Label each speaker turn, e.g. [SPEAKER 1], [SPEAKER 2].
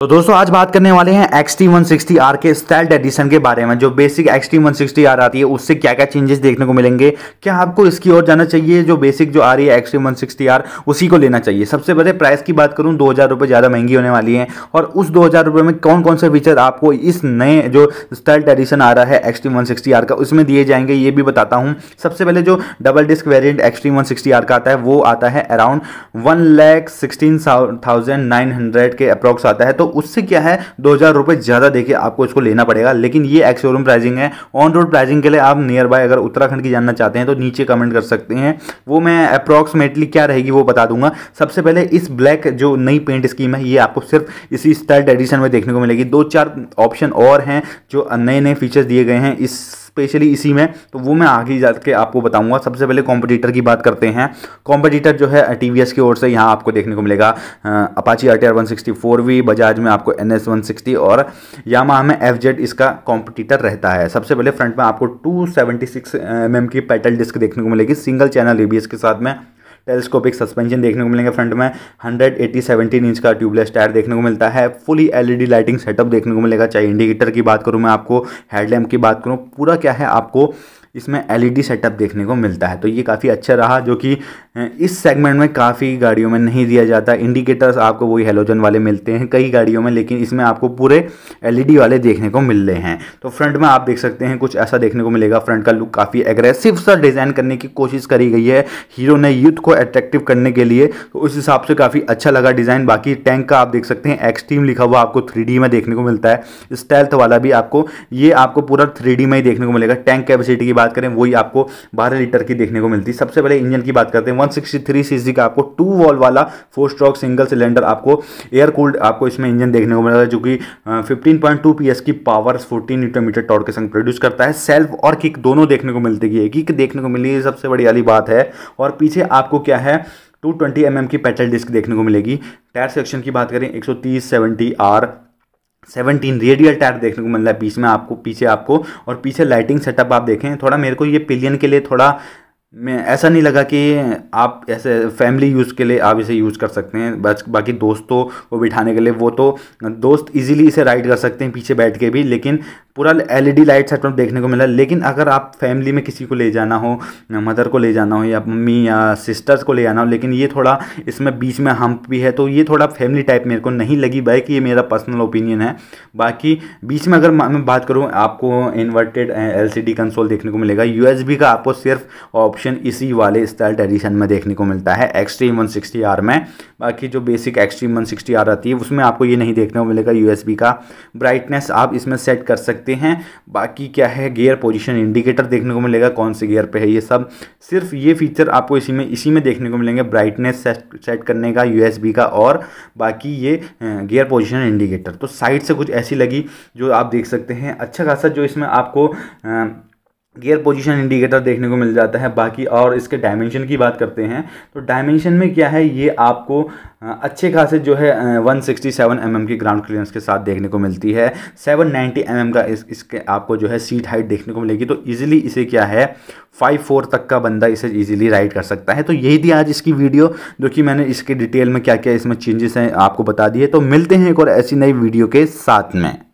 [SPEAKER 1] तो दोस्तों आज बात करने वाले हैं एक्स टी वन के स्टाइल्ड एडिशन के बारे में जो बेसिक एक्स टी वन आती है उससे क्या क्या चेंजेस देखने को मिलेंगे क्या आपको इसकी ओर जाना चाहिए जो बेसिक जो आ रही है एक्स टी वन उसी को लेना चाहिए सबसे पहले प्राइस की बात करूं दो हज़ार ज़्यादा महंगी होने वाली है और उस दो हज़ार में कौन कौन से फीचर आपको इस नए जो स्टाइल्ड एडिशन आ रहा है एक्स टी का उसमें दिए जाएंगे ये भी बताता हूँ सबसे पहले जो double disc variant X T का आता है वो आता है अराउंड वन के अप्रॉक्स आता है तो तो उससे क्या है दो हज़ार रुपए ज़्यादा देके आपको इसको लेना पड़ेगा लेकिन ये एक्स शोरूम प्राइसिंग है ऑन रोड प्राइसिंग के लिए आप नियर बाय अगर उत्तराखंड की जानना चाहते हैं तो नीचे कमेंट कर सकते हैं वो मैं अप्रोक्सीमेटली क्या रहेगी वो बता दूंगा सबसे पहले इस ब्लैक जो नई पेंट स्कीम है ये आपको सिर्फ इसी स्टाइल एडिशन में देखने को मिलेगी दो चार ऑप्शन और हैं जो नए नए फीचर्स दिए गए हैं इस स्पेशली इसी में तो वो मैं आगे जाके आपको बताऊँगा सबसे पहले कॉम्पिटिटर की बात करते हैं कॉम्पिटिटर जो है टी की ओर से यहाँ आपको देखने को मिलेगा Apache R T R one sixty four V Bajaj में आपको एन एस वन सिक्सटी और यामा में एफ जेड इसका कॉम्पिटिटर रहता है सबसे पहले फ्रंट में आपको two seventy six m m की पेटल डिस्क देखने को मिलेगी सिंगल चैनल ए के साथ में टेलीस्कोपिक सस्पेंशन देखने को मिलेंगे फ्रंट में हंड्रेड एट्टी सेवेंटीन इंच का ट्यूबलेस टायर देखने को मिलता है फुली एलईडी लाइटिंग सेटअप देखने को मिलेगा चाहे इंडिकेटर की बात करूँ मैं आपको हेडलैम्प की बात करूँ पूरा क्या है आपको इसमें एलईडी सेटअप e देखने को मिलता है तो ये काफ़ी अच्छा रहा जो कि इस सेगमेंट में काफ़ी गाड़ियों में नहीं दिया जाता इंडिकेटर्स आपको वही हेलोजन वाले मिलते हैं कई गाड़ियों में लेकिन इसमें आपको पूरे एलईडी e वाले देखने को मिल रहे हैं तो फ्रंट में आप देख सकते हैं कुछ ऐसा देखने को मिलेगा फ्रंट का लुक काफ़ी एग्रेसिव सा डिज़ाइन करने की कोशिश करी गई है हीरो ने यूथ को अट्रैक्टिव करने के लिए तो उस हिसाब से काफ़ी अच्छा लगा डिज़ाइन बाकी टैंक का आप देख सकते हैं एक्सट्रीम लिखा हुआ आपको थ्री में देखने को मिलता है स्टेल्थ वाला भी आपको ये आपको पूरा थ्री में ही देखने को मिलेगा टैंक कैपेसिटी की बात करें वही आपको बारह लीटर की देखने को मिलती है सबसे पहले इंजन की बात करते हैं वन सिक्सटी का आपको टू वॉल वाला फोर स्ट्रॉक सिंगल सिलेंडर आपको एयर कूल्ड आपको इसमें इंजन देखने को मिलता है जो कि फिफ्टीन पॉइंट की power fourteen newton metre torque के संग प्रोड्यूस करता है सेल्फ और किक दोनों देखने को मिलती है किक देखने को मिली है सबसे बड़ी वाली बात है और पीछे आपको क्या है 220 ट्वेंटी mm की पेटल डिस्क देखने को मिलेगी टायर सेक्शन की बात करें 130 सौ तीस seventy R seventeen radial tyre देखने को मिल रहा है बीच में आपको पीछे आपको और पीछे लाइटिंग सेटअप आप देखें थोड़ा मेरे को ये पिलियन के लिए थोड़ा मैं ऐसा नहीं लगा कि आप ऐसे फैमिली यूज़ के लिए आप इसे यूज़ कर सकते हैं बाकी दोस्तों को बिठाने के लिए वो तो दोस्त इजीली इसे राइड कर सकते हैं पीछे बैठ के भी लेकिन पूरा एलईडी लाइट सेटअप तो देखने को मिला लेकिन अगर आप फैमिली में किसी को ले जाना हो मदर को ले जाना हो या मम्मी या सिस्टर्स को ले जाना हो लेकिन ये थोड़ा इसमें बीच में हम्प भी है तो ये थोड़ा फैमिली टाइप मेरे को नहीं लगी बाइक ये मेरा पर्सनल ओपिनियन है बाकी बीच में अगर मैं बात करूँ आपको इन्वर्टेड एल सी कंसोल देखने को मिलेगा यू का आपको सिर्फ ऑप्शन ऑप्शन इसी वाले स्टाइल एडिशन में देखने को मिलता है एक्सट्रीम वन सिक्सटी आर में बाकी जो basic Xtreme one sixty R आती है उसमें आपको ये नहीं देखने को मिलेगा यू बी का ब्राइटनेस आप इसमें सेट कर सकते हैं बाकी क्या है गियर पोजिशन इंडिकेटर देखने को मिलेगा कौन से गियर पर है ये सब सिर्फ ये फीचर आपको इसी में इसी में देखने को मिलेंगे ब्राइटनेस सेट करने का यू बी का और बाकी ये गेयर पोजिशन इंडिकेटर तो साइड से कुछ ऐसी लगी जो आप देख सकते हैं अच्छा खासा जो इसमें आपको गियर पोजीशन इंडिकेटर देखने को मिल जाता है बाकी और इसके डायमेंशन की बात करते हैं तो डायमेंशन में क्या है ये आपको अच्छे खासे जो है 167 सिक्सटी mm की ग्राउंड क्लियरेंस के साथ देखने को मिलती है 790 नाइन्टी mm का इस इसके आपको जो है सीट हाइट देखने को मिलेगी तो इजीली इसे क्या है फाइव फोर तक का बंदा इसे इजीली राइड कर सकता है तो यही थी आज इसकी वीडियो जो कि मैंने इसके डिटेल में क्या क्या इसमें चेंजेस हैं आपको बता दिए तो मिलते हैं एक और ऐसी नई वीडियो के साथ में